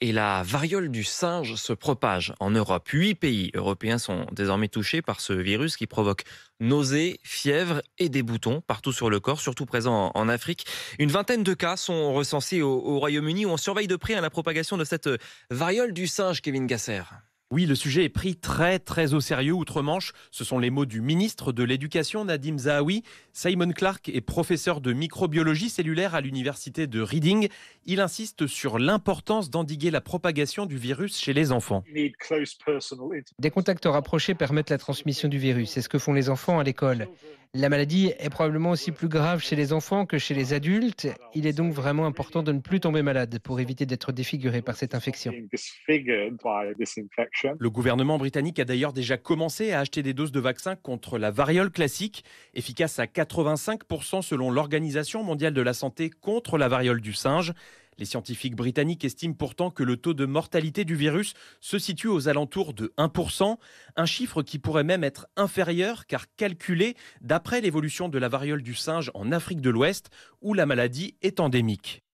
et la variole du singe se propage en Europe. Huit pays européens sont désormais touchés par ce virus qui provoque nausées, fièvre et des boutons partout sur le corps, surtout présent en Afrique. Une vingtaine de cas sont recensés au, Royaume-Uni où on surveille de près hein, la propagation de cette variole du singe, Kevin Gasser. Oui, le sujet est pris très très au sérieux outre-Manche. Ce sont les mots du ministre de l'Éducation, Nadim Zahawi. Simon Clark est professeur de microbiologie cellulaire à l'université de Reading. Il insiste sur l'importance d'endiguer la propagation du virus chez les enfants. Des contacts rapprochés permettent la transmission du virus. C'est ce que font les enfants à l'école. La maladie est probablement aussi plus grave chez les enfants que chez les adultes. Il est donc vraiment important de ne plus tomber malade pour éviter d'être défiguré par cette infection. Le gouvernement britannique a d'ailleurs déjà commencé à acheter des doses de vaccins contre la variole classique, efficace à 85% selon l'Organisation mondiale de la santé contre la variole du singe. Les scientifiques britanniques estiment pourtant que le taux de mortalité du virus se situe aux alentours de 1%, un chiffre qui pourrait même être inférieur car calculé d'après l'évolution de la variole du singe en Afrique de l'Ouest où la maladie est endémique.